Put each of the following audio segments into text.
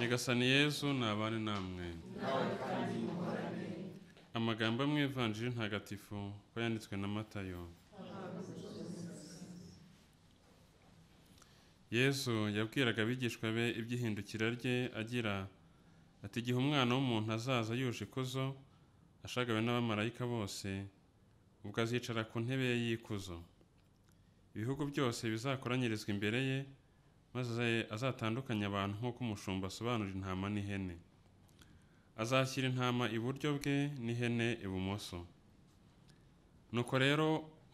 nyagasani yezu ni ntabane namwe amagambo amwe ivanjiri ntagatifu ko yanditswe na matayo yesu yabwiraga abigishwa be iby'ihindukira rye agira ati igihe umwana w'umuntu azaza yuje ikuzo ashagawe n'abamarayika bose ubwo azicara ku ntebe ye y'ikuzo ibihugu byose bizakoranyirizwa imbere ye maze azatandukanye abantu nk'uko umushumba asobanura intama n'ihene azashyira intama iburyo bwe n'ihene ibumoso nuko rero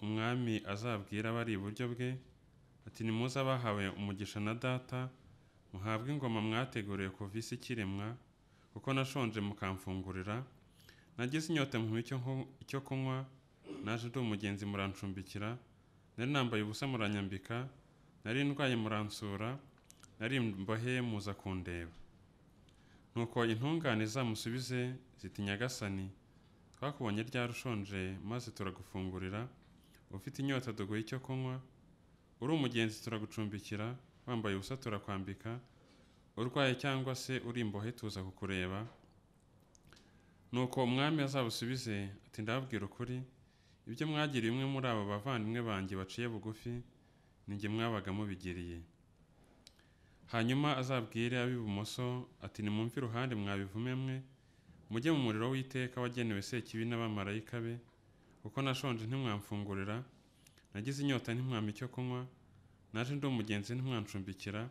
umwami azabwira abari iburyo bwe ati nimuze abahawe umugisha na data muhabwe ingoma mwateguriye kuva isi ikiremwa kuko nashonje mukamfungurira nagize inyota muha icyo kunywa naje ndi umugenzi murancumbikira nari nambaye ubusa muranyambika nari ndwaye muransura nari mbohe muza kundeba nuko intungane zamusubize ziti nyagasani twakubonye ryarushonje maze turagufungurira ufite inyota duguye icyo kunywa uri umugenzi turagucumbikira wambaye ubusa turakwambika urwaye cyangwa se uri imbohe tuza kukureba nuko umwami azabusubize ati ndababwira ukuri ibyo mwagiriye umwe muri abo bavandimwe banjye baciye bugufi ni jye mwabaga mubigiriye hanyuma azabwire ab'ibumoso ati nimwumve iruhande mwabivume mwe mujye mu muriro w'iteka wagenewe sekibi n'abamarayika be kuko nashonje ntimwamfungurira nagize inyota ntimwampa icyo kunywa naje ndi umugenzi ntimwancumbikira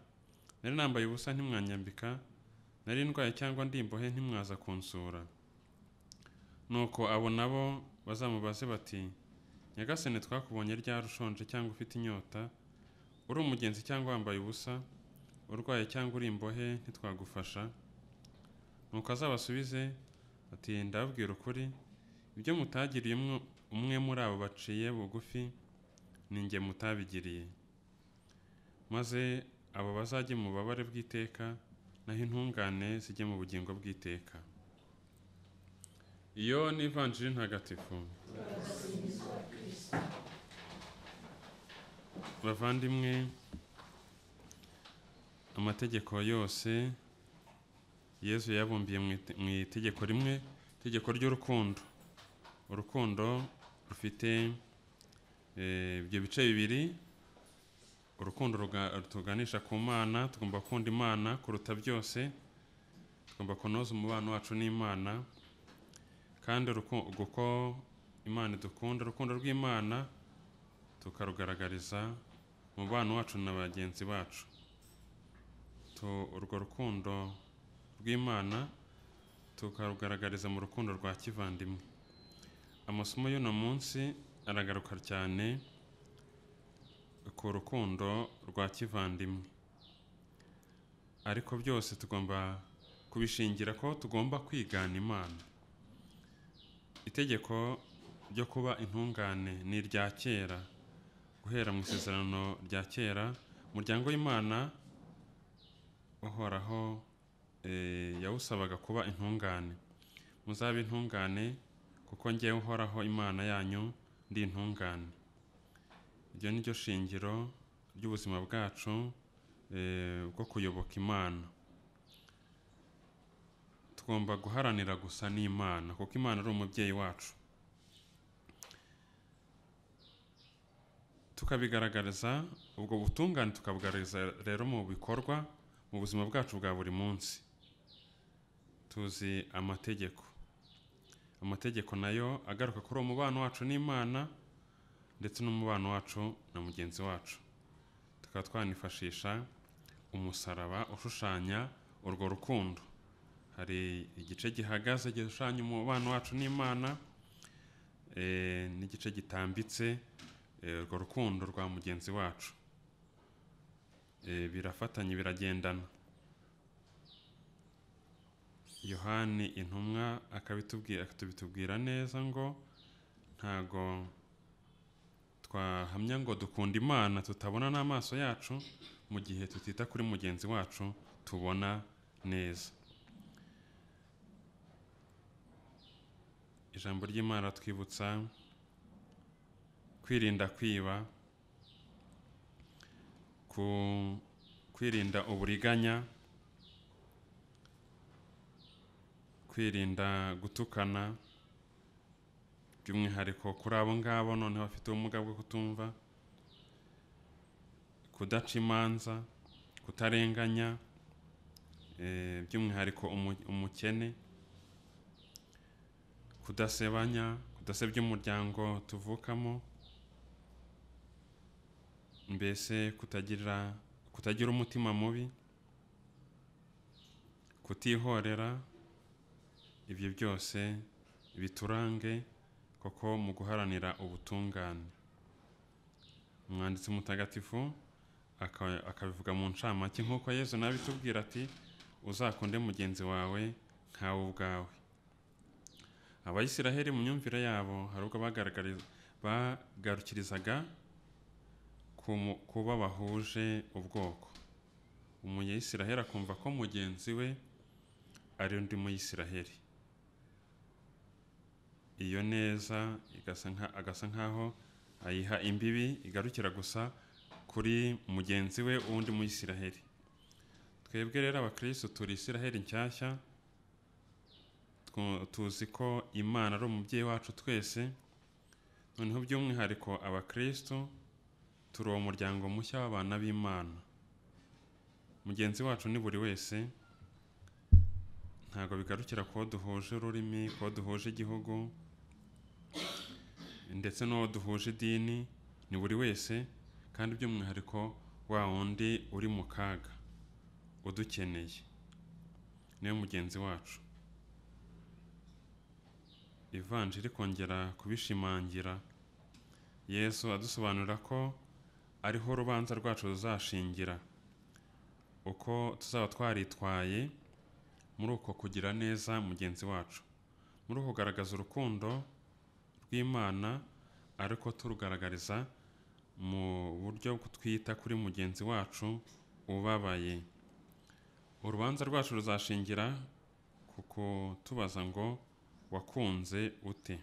nari nambaye ubusa ntimwanyambika nari ndwaye cyangwa ndimbohe ntimwaza kunsura nuko abo nabo bazamubaze bati “nyagasene twakubonye ryari ushonje cyangwa ufite inyota uri umugenzi cyangwa wambaye ubusa urwaye cyangwa uri imbohe ntitwagufasha nuko azabasubize ati ndababwira ukuri ibyo mutagiriye umwe muri abo baciye bugufi ni njye mutabigiriye maze abo bazajye mu bubabare bw'iteka naho intungane zijye mu bugingo bw'iteka iyo ni ivanjiri ntagatifu bavandimwe amategeko yose yezu yabumbiye mu itegeko rimwe itegeko ry'urukundo urukundo rufite eh, ibyo bice bibiri urukundo tuganisha ku mana tugomba gukunda imana kuruta byose tugomba kunoza umubano wacu n'imana kandi uko imana idukunda urukundo rw'imana tukarugaragariza mu bana wacu na bagenzi bacu urwo rukundo rw'imana tukarugaragariza mu rukundo rwa kivandimwe amasomo y'uno munsi aragaruka cyane ku rukundo rwa kivandimwe ariko byose tugomba kubishingira ko tugomba kwigana imana itegeko ryo kuba intungane ni irya kera guhera mu isezerano rya kera umuryango w'imana uhoraho eh, yawusabaga kuba intungane muzabe intungane kuko ngewe uhoraho imana yanyu ndi intungane iryo ni ryo shingiro ry'ubuzima bwacu eh, bwo kuyoboka imana tugomba guharanira gusa n'imana kuko imana ari umubyeyi wacu tukabigaragariza ubwo butungane tukabugaragariza rero mu bikorwa mu buzima bwacu bwa buri munsi tuzi amategeko amategeko nayo agaruka kuri uwo mubano wacu n'imana ndetse n'umubano wacu na mugenzi wacu tukaba twanifashisha umusaraba ushushanya urwo rukundo hari igice gihagaze gishushanya umubano wacu n'imana eh, n'igice gitambitse Eh, urwo rukundo rwa mugenzi wacu eh, birafatanye biragendana yohani intumwa akabitubwira neza ngo ntago twahamya ngo dukunda imana tutabona n'amaso yacu mu gihe tutita kuri mugenzi wacu tubona neza ijambo ry'imana twibutsa kwirinda kwiba ku kwirinda uburiganya kwirinda gutukana by'umwihariko kuri abo ngabo noneho bafite ubumuga bwo kutumva kudaca imanza kutarenganya eh, by'umwihariko umukene kudasebanya kudasebya umuryango tuvukamo mbese kutagira kutagira umutima mubi kutihorera ibyo byose biturange koko mu guharanira ubutungane umwanditsi mutagatifu akabivuga mu ncamake nk'uko yezu nawe itubwira ati uzakunde mugenzi wawe nkawe ubwawe abayisiraheli mu myumvire yabo hari ubwo bagarukirizaga kuba bahuje ubwoko umuyisiraheli akumva ko mugenzi we ari undi muyisiraheli iyo neza agasa nkaho ayiha imbibi igarukira gusa kuri mugenzi we w'undi muyisiraheli twebwe rero abakirisitu turi isiraheli nshyashya tuzi ko imana ari umubyeyi wacu twese noneho by'umwihariko abakirisitu turi uwo muryango mushya w'abana b'imana mugenzi wacu ni buri wese ntabwo bigarukira kuba duhuje ururimi kuba duhuje igihugu ndetse n'uwo duhuje idini ni buri wese kandi by'umwihariko wa wundi uri mu kaga udukeneye niwe mugenzi wacu ivanjiri kongera kubishimangira yesu adusobanurira ko ariho urubanza rwacu ruzashingira uko tuzaba twaritwaye muri uko kugira neza mugenzi wacu muri uko kugaragaza urukundo rw'imana ariko turugaragariza mu buryo twita kuri mugenzi wacu ubabaye urubanza rwacu ruzashingira ku kutubaza ngo wakunze ute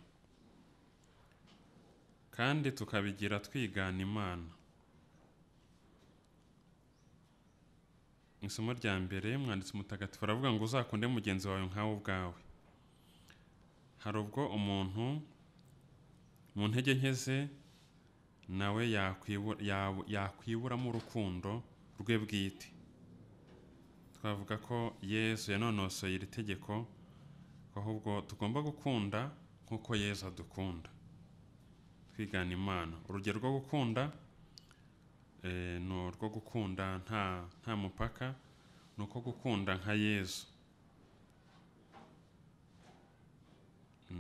kandi tukabigira twigana imana isomo rya mbere umwanditsi mutagatifu aravuga ngo uzakunde mugenzi wawe nkawe ubwawe hari ubwo umuntu mu ntege nke ze nawe yakwiburamo urukundo rwe bwite twavuga ko yezu yanonosoye iri tegeko ahubwo tugomba gukunda nk'uko yezu adukunda twigana imana urugero rwo gukunda Eh, ni urwo gukunda nta nta mupaka ni uko gukunda nka yezu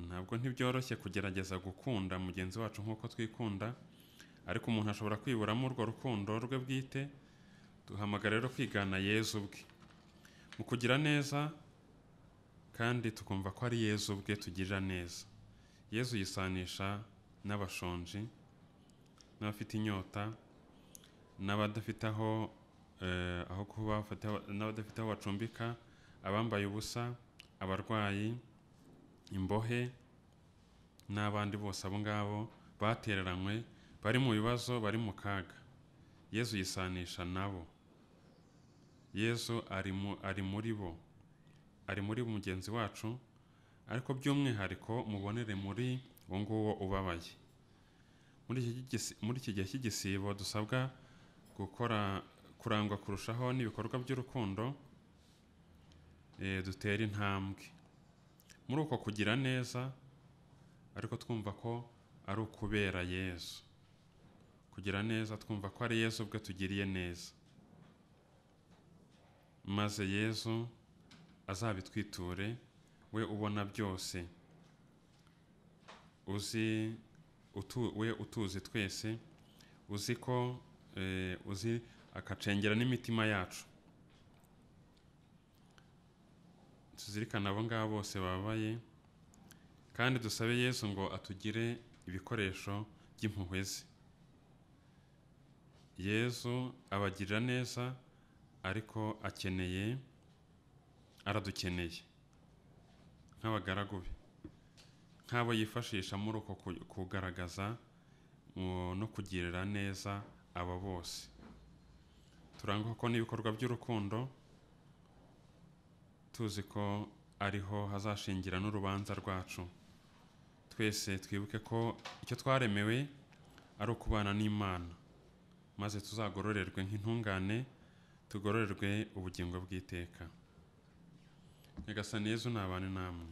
ntabwo ntibyoroshye kugerageza gukunda mugenzi wacu nk'uko twikunda ariko umuntu ashobora kwiburamo urwo rukundo rwe bwite duhamagara rero kwigana yezu ubwe. mu kugira neza kandi tukumva ko ari yezu ubwe tugirira neza yezu yisanisha n'abashonji n'abafite inyota n'abadafite aho eh, aho kuba n'abadafite aho bacumbika abambaye ubusa abarwayi imbohe n'abandi bose abo ngabo batereranywe bari mu bibazo bari mu kaga yezu yisanisha nabo yezu ari ari muri bo ari muri mugenzi wacu ariko by'umwihariko mubonere muri uwo nguwo ubabaye muri iki gihe cy'igisibo dusabwa gukora kurangwa kurushaho n'ibikorwa by'urukundo eh, dutera intambwe muri uko kugira neza ariko twumva ko ari ukubera yesu kugira neza twumva ko ari yesu ubwe tugiriye neza maze yezu azabitwiture we ubona byose uzi we utuzi twese uzi ko Eh, uzi akacengera n'imitima yacu tuzirikane abo ngabo bose babaye kandi dusabe yesu ngo atugire ibikoresho by'impuhwe ze yesu abagirira neza ariko akeneye aradukeneye nk'abagaragu be nk'abo yifashisha muri uko kugaragaza no kugirira neza aba bose turangwa ko n'ibikorwa by'urukundo tuzi ko ariho hazashingira n'urubanza rwacu twese twibuke ko icyo twaremewe ari ukubana n'imana maze tuzagororerwe nk'intungane tugororerwe ubugingo bw'iteka nyagasani yezu ni abantu namwe